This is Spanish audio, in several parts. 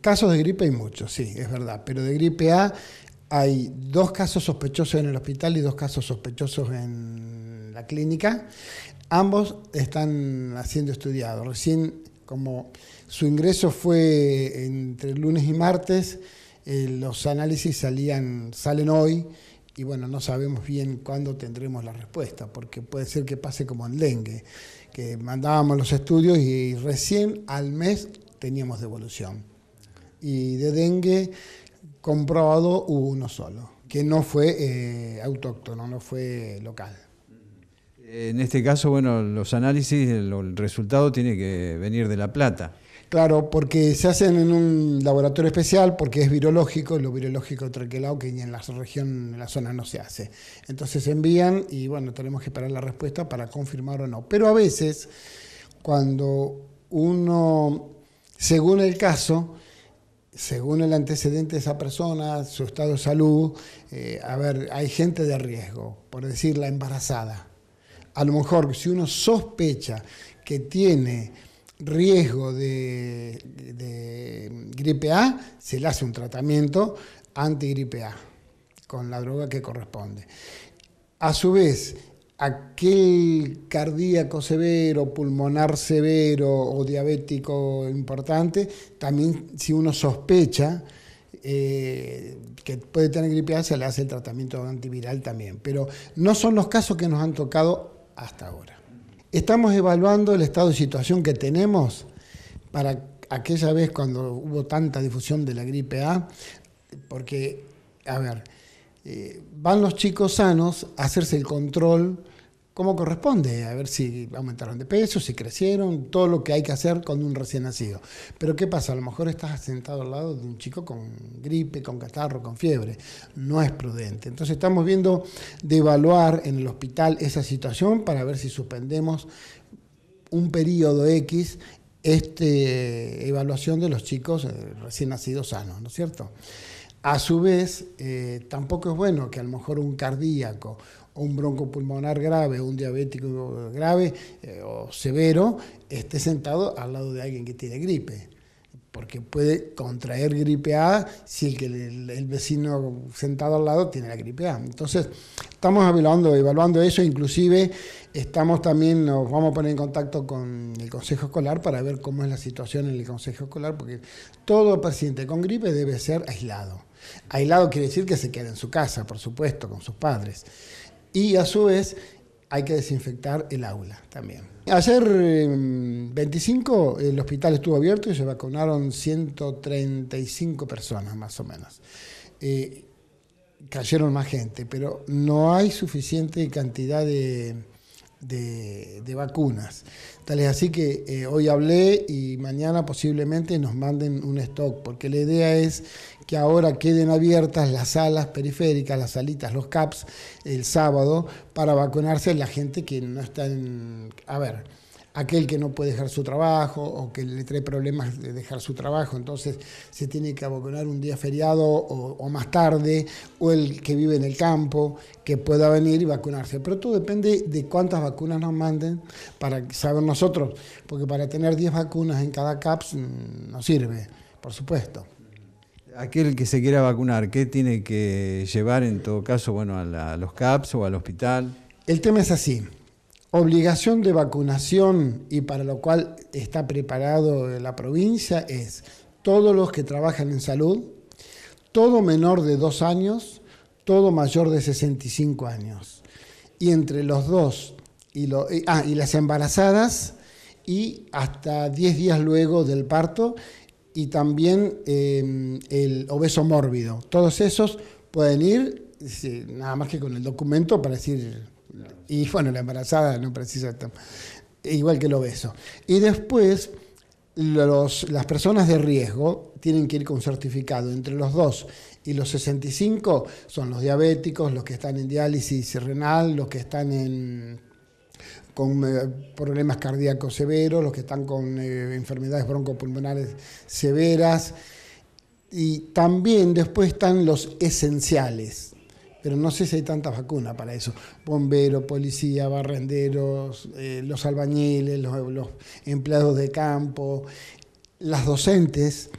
Casos de gripe hay muchos, sí, es verdad, pero de gripe A hay dos casos sospechosos en el hospital y dos casos sospechosos en la clínica. Ambos están siendo estudiados. Recién, como su ingreso fue entre lunes y martes, eh, los análisis salían, salen hoy y bueno, no sabemos bien cuándo tendremos la respuesta, porque puede ser que pase como en dengue, que mandábamos los estudios y recién al mes teníamos devolución y de dengue comprobado hubo uno solo, que no fue eh, autóctono, no fue local. En este caso, bueno, los análisis, el, resultado tiene que venir de La Plata. Claro, porque se hacen en un laboratorio especial, porque es virológico, lo virológico traquelado que en la región, en la zona no se hace. Entonces envían y bueno, tenemos que esperar la respuesta para confirmar o no. Pero a veces, cuando uno, según el caso, según el antecedente de esa persona, su estado de salud, eh, a ver, hay gente de riesgo, por decir la embarazada. A lo mejor si uno sospecha que tiene riesgo de, de gripe A, se le hace un tratamiento antigripe A con la droga que corresponde. A su vez, aquel cardíaco severo, pulmonar severo o diabético importante, también si uno sospecha eh, que puede tener gripe A, se le hace el tratamiento antiviral también. Pero no son los casos que nos han tocado hasta ahora. Estamos evaluando el estado de situación que tenemos para aquella vez cuando hubo tanta difusión de la gripe A, porque, a ver, eh, van los chicos sanos a hacerse el control como corresponde, a ver si aumentaron de peso, si crecieron, todo lo que hay que hacer con un recién nacido. Pero ¿qué pasa? A lo mejor estás sentado al lado de un chico con gripe, con catarro, con fiebre. No es prudente. Entonces estamos viendo de evaluar en el hospital esa situación para ver si suspendemos un periodo X este, evaluación de los chicos eh, recién nacidos sanos, ¿no es cierto? A su vez, eh, tampoco es bueno que a lo mejor un cardíaco o un broncopulmonar grave un diabético grave eh, o severo esté sentado al lado de alguien que tiene gripe, porque puede contraer gripe A si el, que el, vecino sentado al lado tiene la gripe A. Entonces, estamos evaluando, evaluando eso, inclusive estamos también, nos vamos a poner en contacto con el Consejo Escolar para ver cómo es la situación en el Consejo Escolar, porque todo paciente con gripe debe ser aislado Aislado quiere decir que se queda en su casa, por supuesto, con sus padres. Y a su vez hay que desinfectar el aula también. Ayer, 25, em, el hospital estuvo abierto y se vacunaron 135 personas más o menos. Eh, cayeron más gente, pero no hay suficiente cantidad de de, vacunas. Tal es así que eh, hoy hablé y mañana posiblemente nos manden un stock, porque la idea es que ahora queden abiertas las salas periféricas, las salitas, los CAPS, el sábado, para vacunarse la gente que no está en... A ver, aquel que no puede dejar su trabajo o que le trae problemas de dejar su trabajo, entonces se tiene que vacunar un día feriado o, más tarde, o el que vive en el campo, que pueda venir y vacunarse. Pero todo depende de cuántas vacunas nos manden para saber nosotros, porque para tener 10 vacunas en cada CAPS mm, no sirve, por supuesto. Aquel que se quiera vacunar, ¿qué tiene que llevar en todo caso bueno, a, a los CAPS o al hospital? El tema es así obligación de vacunación y para lo cual está preparado la provincia es todos los que trabajan en salud, todo menor de dos años, todo mayor de 65 años. Y entre los dos, y, eh, ah, las embarazadas, y hasta 10 días luego del parto, y también eh, el obeso mórbido. Todos esos pueden ir, nada más que con el documento para decir y bueno, la embarazada no precisa igual que lo beso. Y después, las personas de riesgo tienen que ir con certificado. Entre los 2 y los 65 son los diabéticos, los que están en diálisis renal, los que están en, con eh, problemas cardíacos severos, los que están con eh, enfermedades broncopulmonares severas. Y también después están los esenciales, pero no sé si hay tanta vacuna para eso. Bomberos, policía, barrenderos, eh, los albañiles, los, empleados de campo, las docentes,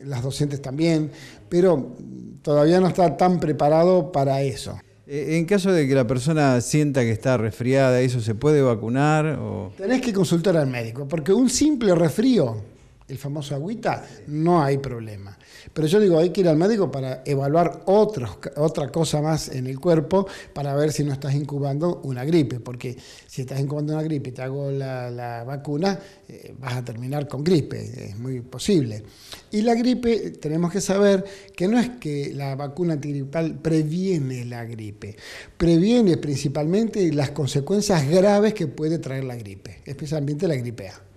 las docentes también, pero todavía no está tan preparado para eso. Eh, en caso de que la persona sienta que está resfriada, ¿eso se puede vacunar? O... Tenés que consultar al médico, porque un simple resfrío el famoso agüita, no hay problema. Pero yo digo, hay que ir al médico para evaluar otra cosa más en el cuerpo para ver si no estás incubando una gripe, porque si estás incubando una gripe y te hago la, vacuna, eh, vas a terminar con gripe, es muy posible. Y la gripe, tenemos que saber que no es que la vacuna antigripal previene la gripe, previene principalmente las consecuencias graves que puede traer la gripe, especialmente la gripe A.